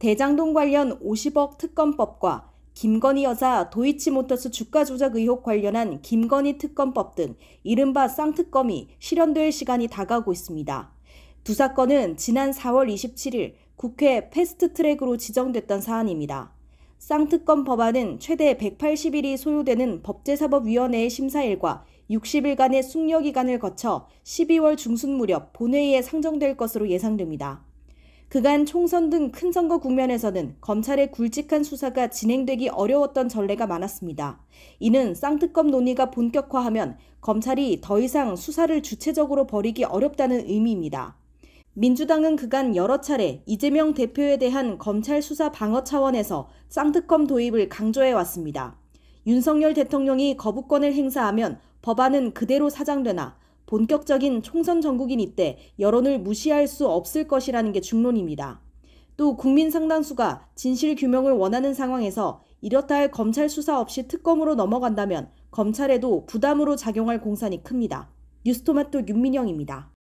대장동 관련 50억 특검법과 김건희 여사 도이치모터스 주가 조작 의혹 관련한 김건희 특검법 등 이른바 쌍특검이 실현될 시간이 다가오고 있습니다. 두 사건은 지난 4월 27일 국회 패스트 트랙으로 지정됐던 사안입니다. 쌍특검 법안은 최대 180일이 소요되는 법제사법위원회의 심사일과 60일간의 숙려기간을 거쳐 12월 중순 무렵 본회의에 상정될 것으로 예상됩니다. 그간 총선 등 큰 선거 국면에서는 검찰의 굵직한 수사가 진행되기 어려웠던 전례가 많았습니다. 이는 쌍특검 논의가 본격화하면 검찰이 더 이상 수사를 주체적으로 벌이기 어렵다는 의미입니다. 민주당은 그간 여러 차례 이재명 대표에 대한 검찰 수사 방어 차원에서 쌍특검 도입을 강조해 왔습니다. 윤석열 대통령이 거부권을 행사하면 법안은 그대로 사장되나 본격적인 총선 전국인 이때 여론을 무시할 수 없을 것이라는 게 중론입니다. 또 국민 상당수가 진실 규명을 원하는 상황에서 이렇다 할 검찰 수사 없이 특검으로 넘어간다면 검찰에도 부담으로 작용할 공산이 큽니다. 뉴스토마토 윤민영입니다.